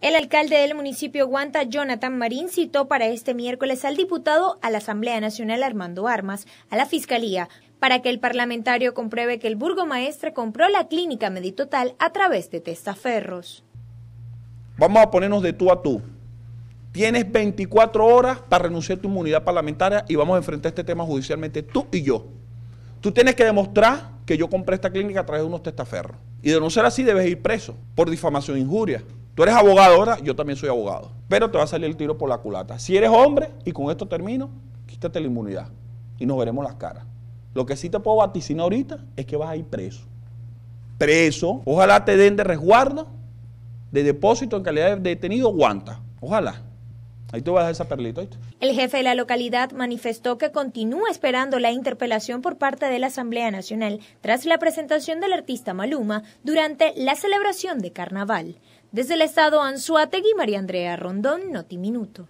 El alcalde del municipio Guanta, Jonathan Marín, citó para este miércoles al diputado a la Asamblea Nacional Armando Armas, a la Fiscalía, para que el parlamentario compruebe que el burgomaestre compró la clínica Meditotal a través de testaferros. Vamos a ponernos de tú a tú. Tienes 24 horas para renunciar a tu inmunidad parlamentaria y vamos a enfrentar este tema judicialmente tú y yo. Tú tienes que demostrar que yo compré esta clínica a través de unos testaferros. Y de no ser así debes ir preso por difamación e injuria. Tú eres abogado ahora, yo también soy abogado. Pero te va a salir el tiro por la culata. Si eres hombre, y con esto termino, quítate la inmunidad y nos veremos las caras. Lo que sí te puedo vaticinar ahorita es que vas a ir preso. Preso. Ojalá te den de resguardo, de depósito en calidad de detenido, guanta. Ojalá. Ahí tú vas a esa El jefe de la localidad manifestó que continúa esperando la interpelación por parte de la Asamblea Nacional tras la presentación del artista Maluma durante la celebración de Carnaval. Desde el estado Anzuategui, María Andrea Rondón, Minuto.